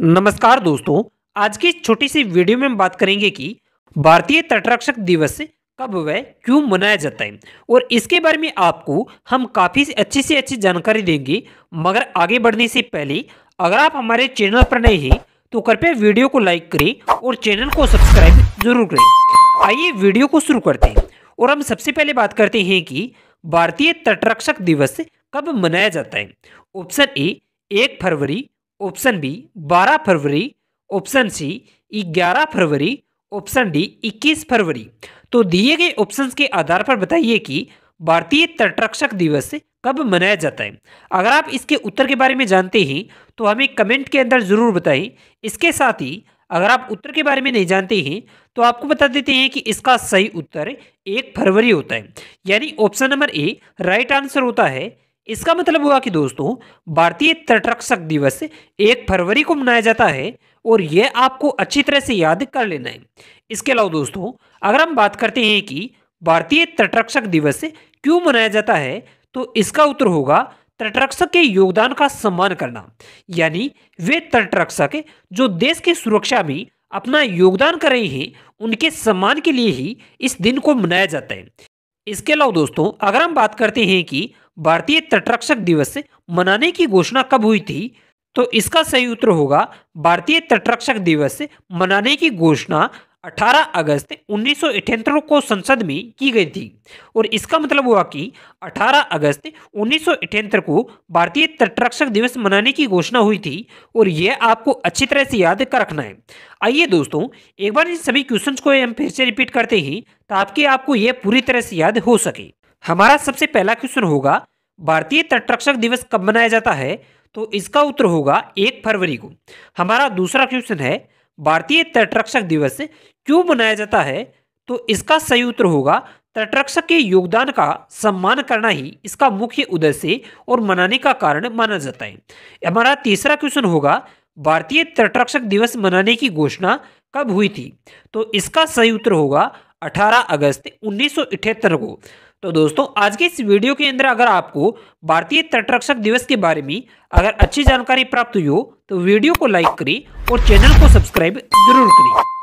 नमस्कार दोस्तों आज की छोटी सी वीडियो में हम बात करेंगे कि भारतीय तटरक्षक दिवस कब व क्यों मनाया जाता है और इसके बारे में आपको हम काफ़ी अच्छी से अच्छी जानकारी देंगे मगर आगे बढ़ने से पहले अगर आप हमारे चैनल पर नए हैं तो कृपया वीडियो को लाइक करें और चैनल को सब्सक्राइब जरूर करें आइए वीडियो को शुरू करते हैं और हम सबसे पहले बात करते हैं कि भारतीय तटरक्षक दिवस कब मनाया जाता है ऑप्शन ए एक फरवरी ऑप्शन बी 12 फरवरी ऑप्शन सी 11 फरवरी ऑप्शन डी 21 फरवरी तो दिए गए ऑप्शंस के आधार पर बताइए कि भारतीय तटरक्षक दिवस कब मनाया जाता है अगर आप इसके उत्तर के बारे में जानते हैं तो हमें कमेंट के अंदर ज़रूर बताएं इसके साथ ही अगर आप उत्तर के बारे में नहीं जानते हैं तो आपको बता देते हैं कि इसका सही उत्तर एक फरवरी होता है यानी option number A right answer होता है इसका मतलब हुआ कि दोस्तों भारतीय तटरक्षक दिवस एक फरवरी को मनाया जाता है और यह आपको अच्छी तरह से याद कर लेना है इसके अलावा दोस्तों अगर हम बात करते हैं कि भारतीय तटरक्षक दिवस क्यों मनाया जाता है तो इसका उत्तर होगा तटरक्षक के योगदान का सम्मान करना यानी वे तटरक्षक जो देश की सुरक्षा में अपना योगदान कर रहे हैं उनके सम्मान के लिए ही इस दिन को मनाया जाता है इसके अलावा दोस्तों अगर हम बात करते हैं कि भारतीय तटरक्षक दिवस मनाने की घोषणा कब हुई थी तो इसका सही उत्तर होगा भारतीय तटरक्षक दिवस मनाने की घोषणा 18 अगस्त उन्नीस को संसद में की गई थी और इसका मतलब हुआ कि 18 अगस्त उन्नीस को भारतीय तटरक्षक दिवस मनाने की घोषणा हुई थी और यह आपको अच्छी तरह से याद कर रखना है आइए दोस्तों एक बार इन सभी क्वेश्चंस को हम फिर से रिपीट करते हैं ताकि आपको यह पूरी तरह से याद हो सके हमारा सबसे पहला क्वेश्चन होगा भारतीय तटरक्षक दिवस कब मनाया जाता है तो इसका उत्तर होगा एक फरवरी को हमारा दूसरा क्वेश्चन है भारतीय तटरक्षक दिवस क्यों मनाया जाता है तो इसका सही उत्तर होगा तटरक्षक के योगदान का सम्मान करना ही इसका मुख्य उद्देश्य और मनाने का कारण माना जाता है हमारा तीसरा क्वेश्चन होगा भारतीय तटरक्षक दिवस मनाने की घोषणा कब हुई थी तो इसका सही उत्तर होगा 18 अगस्त उन्नीस को तो दोस्तों आज के इस वीडियो के अंदर अगर आपको भारतीय तटरक्षक दिवस के बारे में अगर अच्छी जानकारी प्राप्त हुई हो तो वीडियो को लाइक करें और चैनल को सब्सक्राइब जरूर करें